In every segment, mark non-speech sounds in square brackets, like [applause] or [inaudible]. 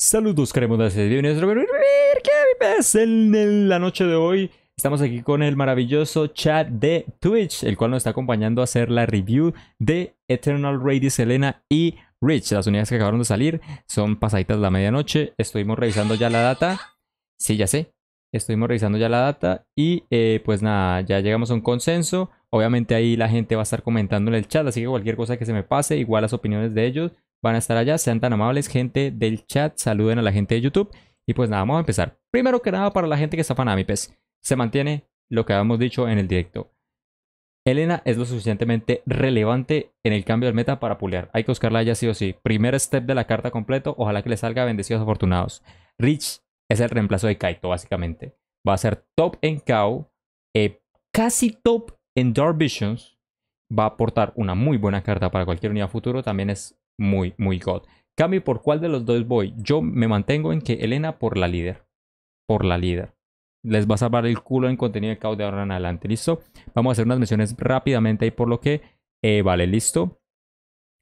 Saludos queremos y bienvenidos a en la noche de hoy. Estamos aquí con el maravilloso chat de Twitch, el cual nos está acompañando a hacer la review de Eternal Radiance Elena y Rich. Las unidades que acabaron de salir son pasaditas la medianoche. Estuvimos revisando ya la data. Sí, ya sé. Estuvimos revisando ya la data y eh, pues nada, ya llegamos a un consenso. Obviamente ahí la gente va a estar comentando en el chat, así que cualquier cosa que se me pase, igual las opiniones de ellos van a estar allá. Sean tan amables, gente del chat. Saluden a la gente de YouTube. Y pues nada, vamos a empezar. Primero que nada, para la gente que está mi se mantiene lo que habíamos dicho en el directo. Elena es lo suficientemente relevante en el cambio del meta para pulear. Hay que buscarla ya sí o sí. Primer step de la carta completo. Ojalá que le salga bendecidos afortunados. Rich es el reemplazo de Kaito, básicamente. Va a ser top en Kao. Eh, casi top en Dark Visions. Va a aportar una muy buena carta para cualquier unidad futuro. También es muy, muy God. Cambio por cuál de los dos voy. Yo me mantengo en que Elena por la líder. Por la líder. Les va a salvar el culo en contenido de caos de ahora en adelante. ¿Listo? Vamos a hacer unas misiones rápidamente ahí por lo que. Eh, vale, listo.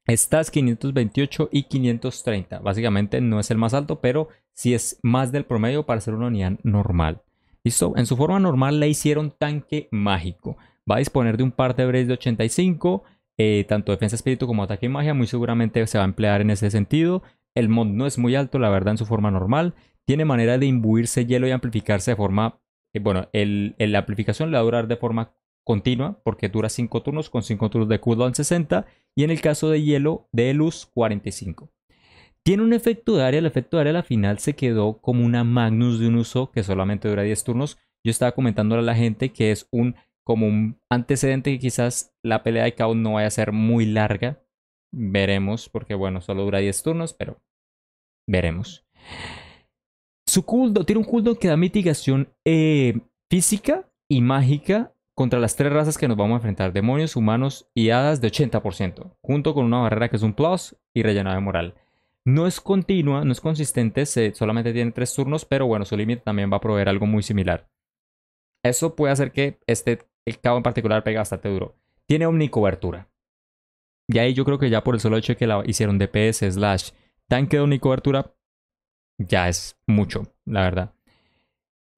Estás 528 y 530. Básicamente no es el más alto, pero sí es más del promedio para ser una unidad normal. ¿Listo? En su forma normal le hicieron tanque mágico. Va a disponer de un par de braids de 85 eh, tanto defensa espíritu como ataque y magia, muy seguramente se va a emplear en ese sentido. El mod no es muy alto, la verdad, en su forma normal. Tiene manera de imbuirse hielo y amplificarse de forma... Eh, bueno, la amplificación le va a durar de forma continua, porque dura 5 turnos, con 5 turnos de cooldown 60, y en el caso de hielo, de luz 45. Tiene un efecto de área, el efecto de área la final se quedó como una Magnus de un uso que solamente dura 10 turnos. Yo estaba comentando a la gente que es un como un antecedente que quizás la pelea de Cao no vaya a ser muy larga. Veremos, porque bueno, solo dura 10 turnos, pero veremos. Su cooldown tiene un cooldown que da mitigación eh, física y mágica contra las tres razas que nos vamos a enfrentar: demonios, humanos y hadas de 80%, junto con una barrera que es un plus y rellenado de moral. No es continua, no es consistente, se, solamente tiene tres turnos, pero bueno, su límite también va a proveer algo muy similar. Eso puede hacer que este el cabo en particular pega bastante duro. Tiene Cobertura. Y ahí yo creo que ya por el solo hecho que la hicieron DPS slash tanque de omnicobertura, ya es mucho, la verdad.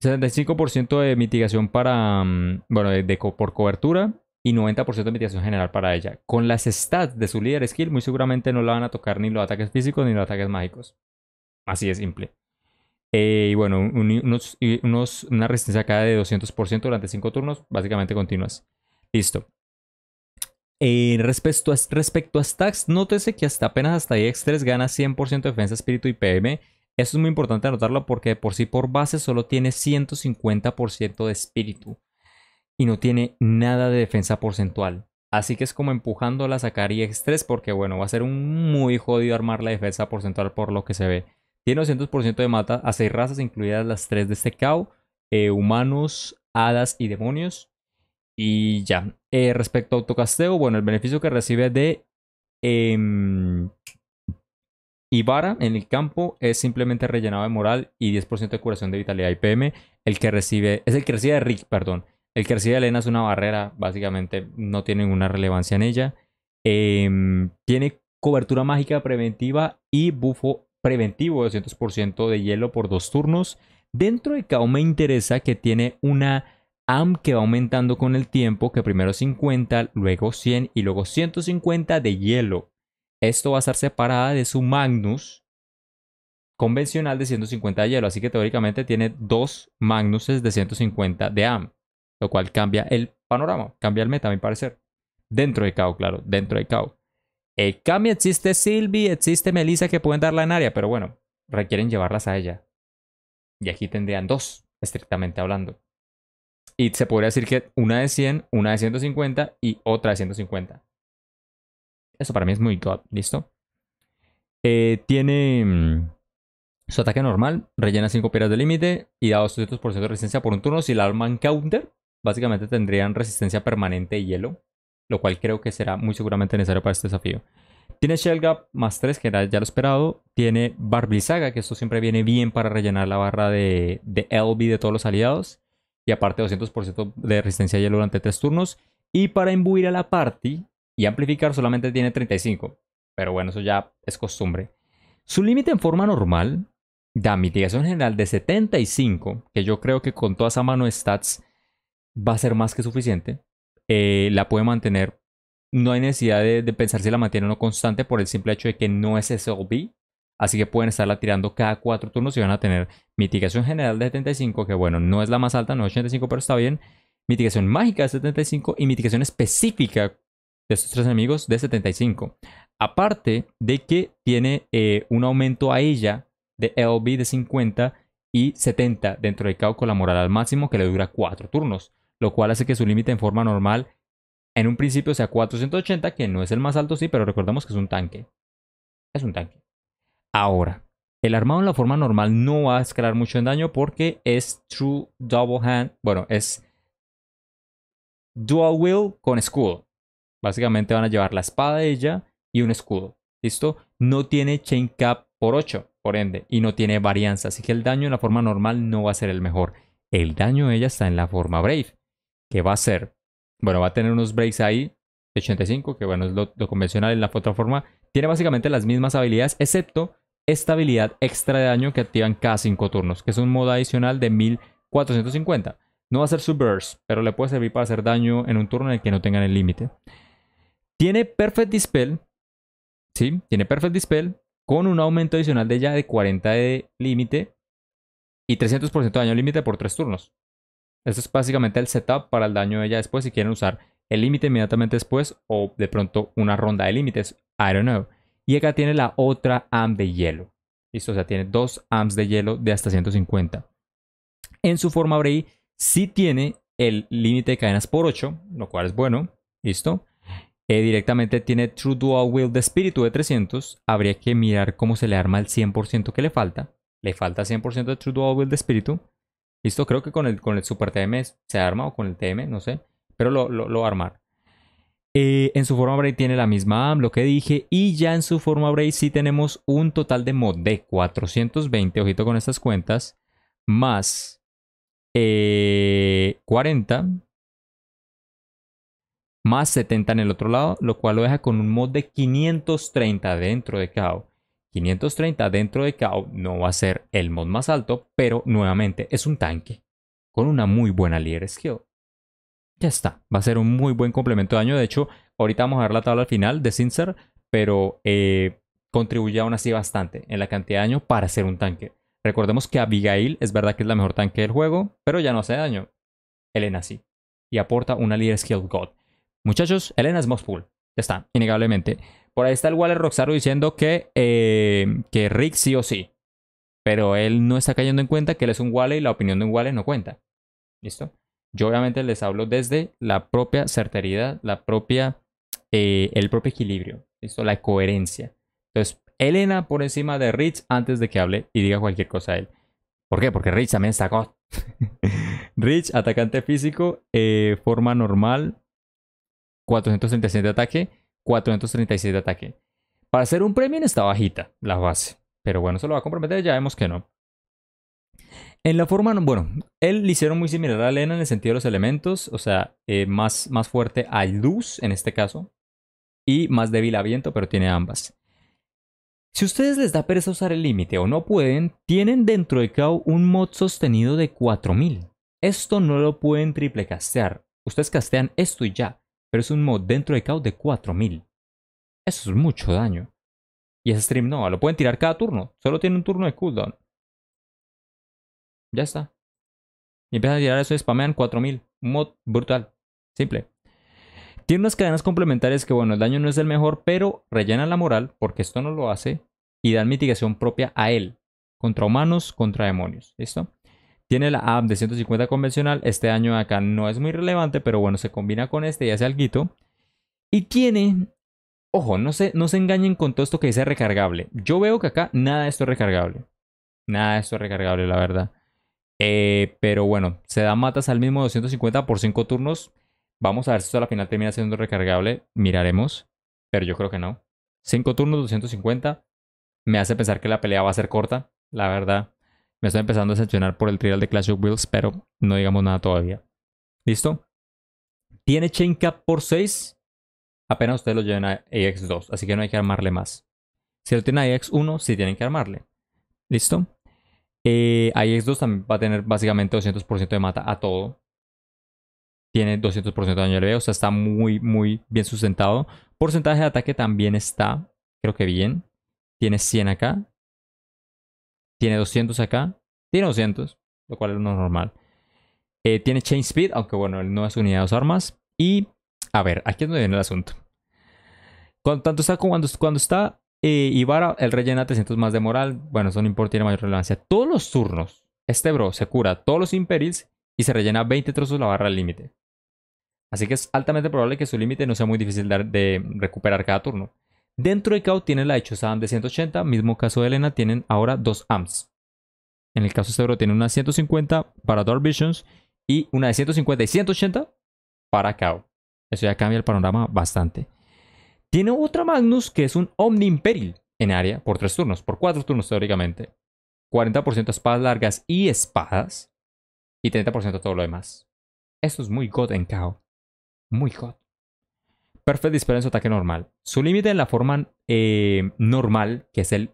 75% de mitigación para, mm, bueno, de, por cobertura y 90% de mitigación general para ella. Con las stats de su líder skill, muy seguramente no la van a tocar ni los ataques físicos ni los ataques mágicos. Así de simple. Eh, y bueno, una resistencia cada de 200% durante 5 turnos, básicamente continuas. Listo. Eh, respecto, a, respecto a stacks, nótese que hasta apenas hasta IX3 gana 100% de defensa, espíritu y PM. Eso es muy importante anotarlo porque por sí por base solo tiene 150% de espíritu y no tiene nada de defensa porcentual. Así que es como empujándola a sacar IX3 porque bueno, va a ser un muy jodido armar la defensa porcentual por lo que se ve. Tiene 200% de mata a seis razas, incluidas las tres de este cao, eh, humanos, hadas y demonios. Y ya. Eh, respecto a autocasteo, bueno, el beneficio que recibe de eh, en el campo es simplemente rellenado de moral y 10% de curación de vitalidad y PM. El que recibe, es el que recibe de Rick, perdón. El que recibe de Elena es una barrera, básicamente no tiene ninguna relevancia en ella. Em, tiene cobertura mágica preventiva y bufo preventivo de 200% de hielo por dos turnos. Dentro de KO me interesa que tiene una AM que va aumentando con el tiempo, que primero 50, luego 100 y luego 150 de hielo. Esto va a estar separada de su Magnus convencional de 150 de hielo, así que teóricamente tiene dos Magnuses de 150 de AM, lo cual cambia el panorama, cambia el meta a mi parecer. Dentro de KO, claro, dentro de KO. Eh, Cami, existe Sylvie, existe Melissa que pueden darla en área, pero bueno, requieren llevarlas a ella. Y aquí tendrían dos, estrictamente hablando. Y se podría decir que una de 100, una de 150 y otra de 150. Eso para mí es muy god, ¿listo? Eh, tiene mm, su ataque normal, rellena 5 piedras de límite y da 200% de resistencia por un turno. Si la alman counter, básicamente tendrían resistencia permanente de hielo lo cual creo que será muy seguramente necesario para este desafío. Tiene Gap más 3, que era ya lo esperado. Tiene Barbizaga, que esto siempre viene bien para rellenar la barra de, de LB de todos los aliados. Y aparte 200% de resistencia a hielo durante 3 turnos. Y para imbuir a la party y amplificar solamente tiene 35. Pero bueno, eso ya es costumbre. Su límite en forma normal da mitigación general de 75, que yo creo que con toda esa mano de stats va a ser más que suficiente. Eh, la puede mantener. No hay necesidad de, pensar si la mantiene o no constante por el simple hecho de que no es SOB. Así que pueden estarla tirando cada cuatro turnos y van a tener mitigación general de 75, que bueno, no es la más alta, no es 85, pero está bien. Mitigación mágica de 75 y mitigación específica de estos tres enemigos de 75. Aparte de que tiene eh, un aumento a ella de LB de 50 y 70 dentro de caos con la moral al máximo que le dura 4 turnos lo cual hace que su límite en forma normal en un principio sea 480, que no es el más alto, sí, pero recordamos que es un tanque. Es un tanque. Ahora, el armado en la forma normal no va a escalar mucho en daño porque es True Double Hand, bueno, es Dual Will con escudo. Básicamente van a llevar la espada de ella y un escudo. ¿Listo? No tiene Chain Cap por 8, por ende, y no tiene varianza, así que el daño en la forma normal no va a ser el mejor. El daño de ella está en la forma Brave que va a ser, bueno, va a tener unos breaks ahí, 85, que bueno, es lo, convencional en la otra forma. Tiene básicamente las mismas habilidades, excepto esta habilidad extra de daño que activan cada 5 turnos, que es un modo adicional de 1450. No va a ser su pero le puede servir para hacer daño en un turno en el que no tengan el límite. Tiene Perfect Dispel, ¿sí? Tiene Perfect Dispel con un aumento adicional de ya de 40 de límite y 300% de daño límite por 3 turnos. Eso es básicamente el setup para el daño de ella después si quieren usar el límite inmediatamente después o de pronto una ronda de límites. I don't know. Y acá tiene la otra AM de hielo. Listo, o sea, tiene dos amps de hielo de hasta 150. En su forma Brei sí tiene el límite de cadenas por 8, lo cual es bueno. Listo. Eh, directamente tiene True Dual Will de espíritu de 300. Habría que mirar cómo se le arma el 100% que le falta. Le falta 100% de True Dual Will de espíritu. Listo, creo que con el, con el Super TM se arma o con el TM, no sé. Pero lo, lo, va a armar. Eh, en su forma break tiene la misma AM, lo que dije. Y ya en su forma break sí tenemos un total de mod de 420. Ojito con estas cuentas. Más 40. Eh, más 70 en el otro lado. Lo cual lo deja con un mod de 530 dentro de KO. 530 dentro de Cao no va a ser el mod más alto, pero nuevamente es un tanque con una muy buena líder skill. Ya está, va a ser un muy buen complemento de daño. De hecho, ahorita vamos a ver la tabla al final de Sincer, pero eh, contribuye aún así bastante en la cantidad de daño para ser un tanque. Recordemos que Abigail es verdad que es la mejor tanque del juego, pero ya no hace daño. Elena sí. Y aporta una líder skill god. Muchachos, Elena es más full. Ya está, innegablemente. Por ahí está el Waller Roxaro diciendo que, eh, que Rick sí o sí. Pero él no está cayendo en cuenta que él es un Waller y la opinión de un Waller no cuenta. ¿Listo? Yo obviamente les hablo desde la propia certeridad, la propia, eh, el propio equilibrio, ¿listo? La coherencia. Entonces, Elena por encima de Rich antes de que hable y diga cualquier cosa a él. ¿Por qué? Porque Rich también está [laughs] Rich, atacante físico, eh, forma normal, 437 de ataque. 436 de ataque. Para hacer un premium está bajita la base. Pero bueno, se lo va a comprometer, ya vemos que no. En la forma, bueno, él le hicieron muy similar a Lena en el sentido de los elementos, o sea, eh, más, más fuerte a luz en este caso, y más débil a viento, pero tiene ambas. Si ustedes les da pereza usar el límite o no pueden, tienen dentro de KO un mod sostenido de 4000. Esto no lo pueden triple castear, ustedes castean esto y ya pero es un mod dentro de caos de 4000. Eso es mucho daño. Y ese stream no, lo pueden tirar cada turno. Solo tiene un turno de cooldown. Ya está. Y empiezan a tirar eso y spamean 4000. Un mod brutal. Simple. Tiene unas cadenas complementarias que, bueno, el daño no es el mejor, pero rellena la moral, porque esto no lo hace, y dan mitigación propia a él. Contra humanos, contra demonios. ¿Listo? Tiene la app de 150 convencional. Este año acá no es muy relevante, pero bueno, se combina con este y hace algo. Y tiene. Ojo, no se, no se engañen con todo esto que dice recargable. Yo veo que acá nada de esto es recargable. Nada de esto es recargable, la verdad. Eh, pero bueno, se da matas al mismo 250 por 5 turnos. Vamos a ver si esto a la final termina siendo recargable. Miraremos. Pero yo creo que no. 5 turnos, 250. Me hace pensar que la pelea va a ser corta, la verdad. Me estoy empezando a decepcionar por el trial de Clash of Wills, pero no digamos nada todavía. ¿Listo? Tiene chain cap por 6. Apenas ustedes lo lleven a ax 2 así que no hay que armarle más. Si lo tiene a ax 1 sí tienen que armarle. ¿Listo? Eh, AX2 también va a tener básicamente 200% de mata a todo. Tiene 200% de daño B, o sea, está muy, muy bien sustentado. Porcentaje de ataque también está, creo que bien. Tiene 100 acá. Tiene 200 acá. Tiene 200, lo cual no es normal. Eh, tiene Chain Speed, aunque bueno, él no es unidad de dos armas. Y, a ver, aquí es donde viene el asunto. Cuando, tanto está, cuando, cuando está eh, Ibarra, el rellena 300 más de moral. Bueno, eso no importa, tiene mayor relevancia. Todos los turnos, este bro se cura todos los imperils y se rellena 20 trozos la barra al límite. Así que es altamente probable que su límite no sea muy difícil de recuperar cada turno. Dentro de CAO tiene la Hechosada de 180, mismo caso de Elena, tienen ahora dos Amps. En el caso de Cerebro este tiene una 150 para Dark Visions y una de 150 y 180 para Kao. Eso ya cambia el panorama bastante. Tiene otra Magnus que es un Omni Imperil en área por tres turnos, por cuatro turnos teóricamente. 40% espadas largas y espadas y 30% todo lo demás. Esto es muy God en Cao. Muy God. Perfect Disparo su ataque normal. Su límite en la forma eh, normal, que es el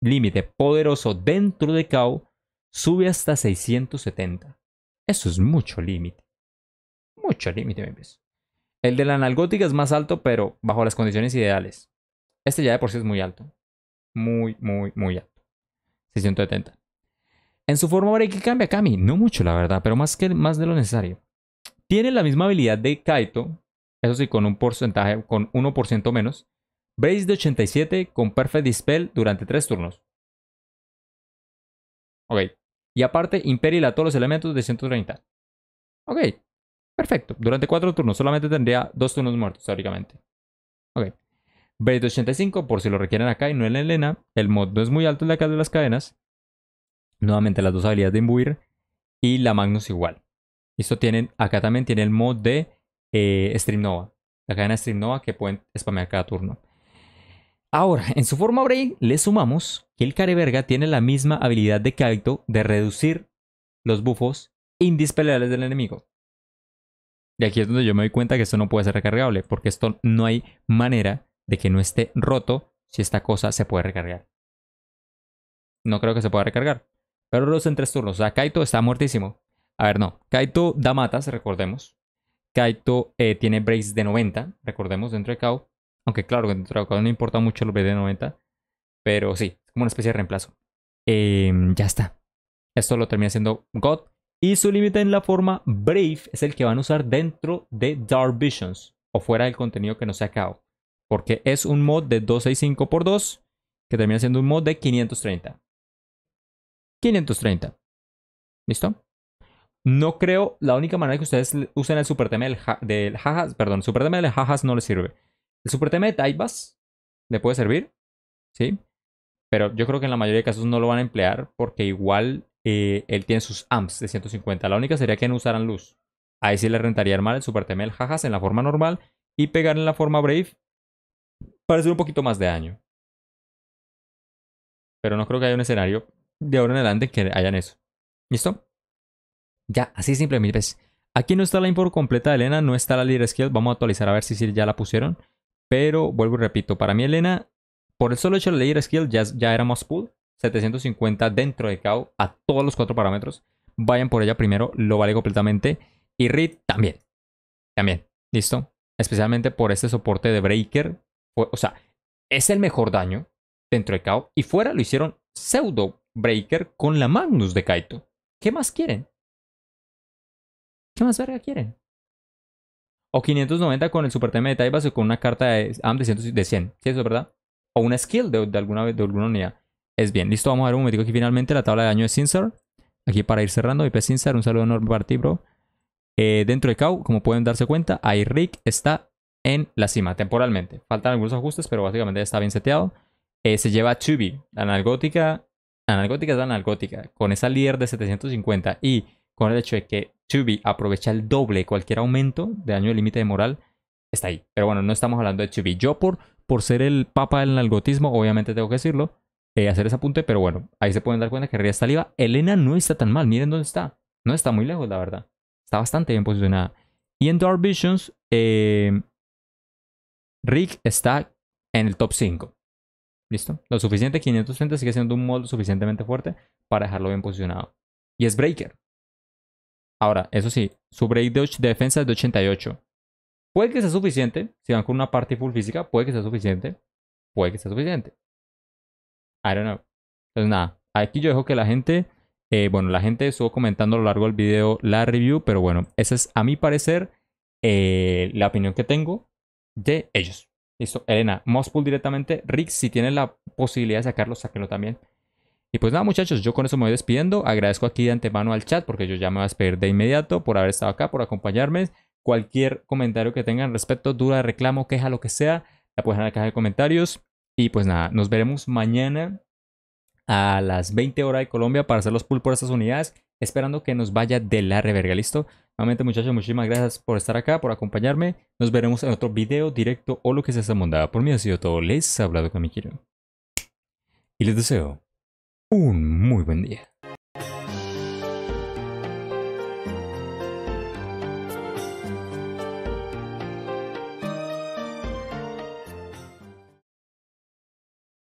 límite poderoso dentro de Kao, sube hasta 670. Eso es mucho límite. Mucho límite, babies. El de la analgótica es más alto, pero bajo las condiciones ideales. Este ya de por sí es muy alto. Muy, muy, muy alto. 670. En su forma ¿qué cambia Kami. No mucho, la verdad, pero más, que, más de lo necesario. Tiene la misma habilidad de Kaito, eso sí, con un porcentaje, con 1% menos. Brace de 87 con Perfect Dispel durante 3 turnos. Ok. Y aparte, Imperial a todos los elementos de 130. Ok. Perfecto. Durante 4 turnos. Solamente tendría 2 turnos muertos, teóricamente. Ok. Brace de 85, por si lo requieren acá y no en la Elena. El mod no es muy alto en la casa de las cadenas. Nuevamente, las dos habilidades de imbuir. Y la Magnus igual. Esto tienen, acá también tiene el mod de eh, nova la cadena nova que pueden spamear cada turno. Ahora, en su forma Brain le sumamos que el Careverga tiene la misma habilidad de Kaito de reducir los bufos indispeleables del enemigo. Y aquí es donde yo me doy cuenta que esto no puede ser recargable, porque esto no hay manera de que no esté roto si esta cosa se puede recargar. No creo que se pueda recargar. Pero los en tres turnos. O sea, Kaito está muertísimo. A ver, no. Kaito da matas, recordemos. Kaito eh, tiene breaks de 90, recordemos, dentro de Kao. Aunque claro, dentro de Kao no importa mucho los breaks de 90. Pero sí, como una especie de reemplazo. Em, ya está. Esto lo termina siendo God. Y su límite en la forma Brave es el que van a usar dentro de Dark Visions. O fuera del contenido que no sea Kao. Porque es un mod de 265x2. Que termina siendo un mod de 530. 530. ¿Listo? No creo, la única manera que ustedes usen el super TML del, jajas, perdón, super TM del jajas no les sirve. El super TM de Taibas le puede servir, ¿sí? Pero yo creo que en la mayoría de casos no lo van a emplear porque igual eh, él tiene sus amps de 150. La única sería que no usaran luz. Ahí sí le rentaría armar el super TML del jajas en la forma normal y pegar en la forma brave para hacer un poquito más de daño. Pero no creo que haya un escenario de ahora en adelante que hayan eso. ¿Listo? Ya, así mil ¿ves? Aquí no está la import completa de Elena, no está la leader skill. Vamos a actualizar a ver si ya la pusieron. Pero vuelvo y repito, para mí Elena, por el solo hecho de la leader skill ya, ya era más pool. 750 dentro de KO a todos los cuatro parámetros. Vayan por ella primero, lo vale completamente. Y Reed también. También. ¿Listo? Especialmente por este soporte de Breaker. O sea, es el mejor daño dentro de KO. Y fuera lo hicieron pseudo Breaker con la Magnus de Kaito. ¿Qué más quieren? ¿Qué más verga quieren? O 590 con el super tema de Taibas o con una carta de AM de 100, ¿Sí eso es verdad? O una skill de, alguna, de alguna unidad. Es bien, listo, vamos a ver un momentico aquí finalmente la tabla de daño de Sincer. Aquí para ir cerrando, IP Sincer. un saludo enorme para ti, bro. Eh, dentro de Kau, como pueden darse cuenta, ahí está en la cima temporalmente. Faltan algunos ajustes, pero básicamente está bien seteado. Eh, se lleva a Chubi, la analgótica. Analgótica es la analgótica, con esa líder de 750. Y con el hecho de que Tubi aprovecha el doble cualquier aumento de año de límite de moral, está ahí. Pero bueno, no estamos hablando de Tubi. Yo por, por ser el papa del nalgotismo, obviamente tengo que decirlo, eh, hacer ese apunte, pero bueno, ahí se pueden dar cuenta que Ria está Elena no está tan mal, miren dónde está. No está muy lejos, la verdad. Está bastante bien posicionada. Y en Dark Visions, eh, Rick está en el top 5. ¿Listo? Lo suficiente, 530 sigue siendo un modo suficientemente fuerte para dejarlo bien posicionado. Y es Breaker. Ahora, eso sí, su break de defensa es de 88. Puede que sea suficiente, si van con una parte full física, puede que sea suficiente, puede que sea suficiente. I don't know. Entonces nada, aquí yo dejo que la gente, eh, bueno, la gente estuvo comentando a lo largo del video la review, pero bueno, esa es a mi parecer eh, la opinión que tengo de ellos. Listo, Elena, Mosspool directamente. Rick, si tiene la posibilidad de sacarlo, sáquenlo también. Y pues nada muchachos, yo con eso me voy despidiendo. Agradezco aquí de antemano al chat porque yo ya me voy a despedir de inmediato por haber estado acá, por acompañarme. Cualquier comentario que tengan respecto, duda, reclamo, queja, lo que sea, la pueden en la caja de comentarios. Y pues nada, nos veremos mañana a las 20 horas de Colombia para hacer los pull por estas unidades, esperando que nos vaya de la reverga, ¿listo? Nuevamente muchachos, muchísimas gracias por estar acá, por acompañarme. Nos veremos en otro video, directo o lo que sea esa mondada. Por mí ha sido todo, les ha hablado con mi quiero. Y les deseo un muy buen día.